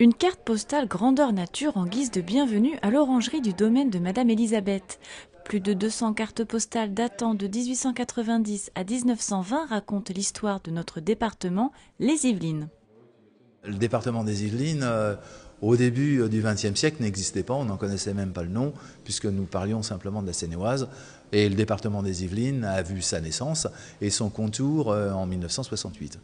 Une carte postale grandeur nature en guise de bienvenue à l'orangerie du domaine de Madame Elisabeth. Plus de 200 cartes postales datant de 1890 à 1920 racontent l'histoire de notre département, les Yvelines. Le département des Yvelines, euh, au début euh, du XXe siècle, n'existait pas, on n'en connaissait même pas le nom, puisque nous parlions simplement de la Seine-et-Oise. Et le département des Yvelines a vu sa naissance et son contour euh, en 1968.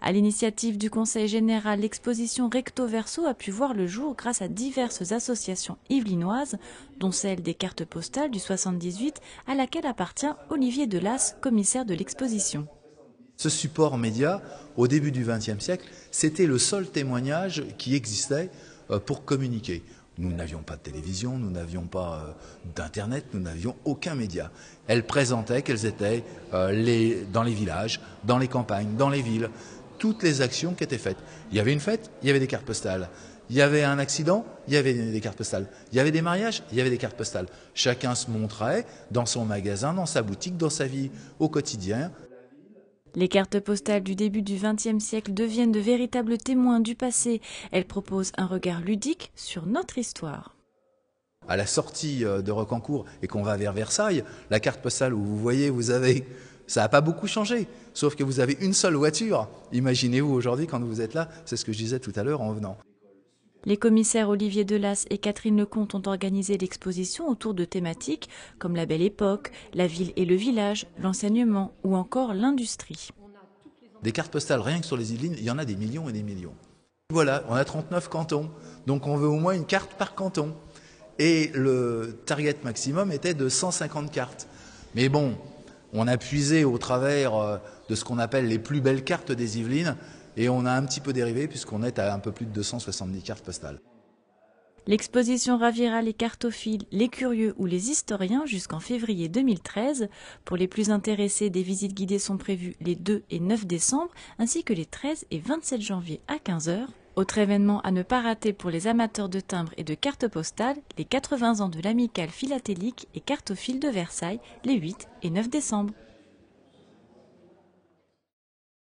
À l'initiative du Conseil général, l'exposition Recto Verso a pu voir le jour grâce à diverses associations yvelinoises, dont celle des cartes postales du 78, à laquelle appartient Olivier Delas, commissaire de l'exposition. Ce support média, au début du XXe siècle, c'était le seul témoignage qui existait euh, pour communiquer. Nous n'avions pas de télévision, nous n'avions pas euh, d'Internet, nous n'avions aucun média. Elles présentaient qu'elles étaient euh, dans les villages, dans les campagnes, dans les villes toutes les actions qui étaient faites. Il y avait une fête, il y avait des cartes postales. Il y avait un accident, il y avait des cartes postales. Il y avait des mariages, il y avait des cartes postales. Chacun se montrait dans son magasin, dans sa boutique, dans sa vie au quotidien. Les cartes postales du début du XXe siècle deviennent de véritables témoins du passé. Elles proposent un regard ludique sur notre histoire. À la sortie euh, de Rocancourt et qu'on va vers Versailles, la carte postale où vous voyez, vous avez ça n'a pas beaucoup changé. Sauf que vous avez une seule voiture. Imaginez-vous aujourd'hui quand vous êtes là, c'est ce que je disais tout à l'heure en venant. Les commissaires Olivier Delas et Catherine Lecomte ont organisé l'exposition autour de thématiques comme la belle époque, la ville et le village, l'enseignement ou encore l'industrie. Des cartes postales, rien que sur les îles il y en a des millions et des millions. Voilà, on a 39 cantons, donc on veut au moins une carte par canton. Et le target maximum était de 150 cartes. Mais bon, on a puisé au travers euh, de ce qu'on appelle les plus belles cartes des Yvelines et on a un petit peu dérivé puisqu'on est à un peu plus de 270 cartes postales. L'exposition ravira les cartophiles, les curieux ou les historiens jusqu'en février 2013. Pour les plus intéressés, des visites guidées sont prévues les 2 et 9 décembre, ainsi que les 13 et 27 janvier à 15h autre événement à ne pas rater pour les amateurs de timbres et de cartes postales, les 80 ans de l'amicale philatélique et cartophile de Versailles, les 8 et 9 décembre.